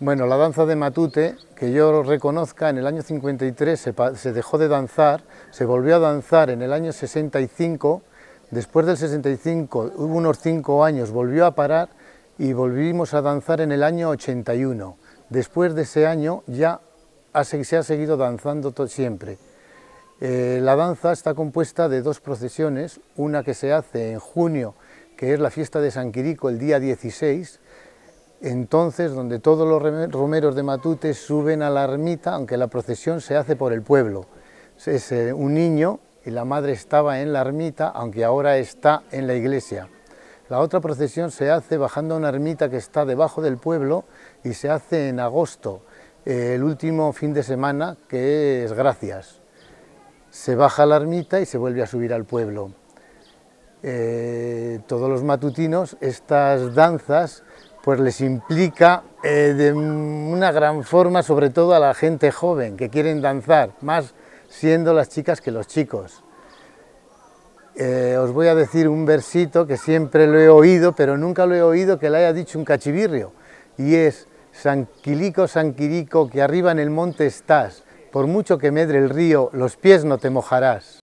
Bueno, la danza de Matute, que yo reconozca, en el año 53 se, dejó de danzar, se volvió a danzar en el año 65, después del 65 hubo unos cinco años, volvió a parar y volvimos a danzar en el año 81. Después de ese año ya se ha seguido danzando siempre. Eh, la danza está compuesta de dos procesiones, una que se hace en junio, que es la fiesta de San Quirico el día 16, entonces donde todos los romeros de Matute suben a la ermita, aunque la procesión se hace por el pueblo. Es eh, un niño y la madre estaba en la ermita, aunque ahora está en la iglesia. La otra procesión se hace bajando a una ermita que está debajo del pueblo y se hace en agosto, eh, el último fin de semana, que es Gracias. Se baja a la ermita y se vuelve a subir al pueblo. Eh, todos los matutinos, estas danzas pues les implica eh, de una gran forma, sobre todo a la gente joven que quieren danzar, más siendo las chicas que los chicos. Eh, os voy a decir un versito que siempre lo he oído, pero nunca lo he oído que le haya dicho un cachivirrio, y es, Sanquilico, Sanquirico, que arriba en el monte estás, por mucho que medre el río, los pies no te mojarás.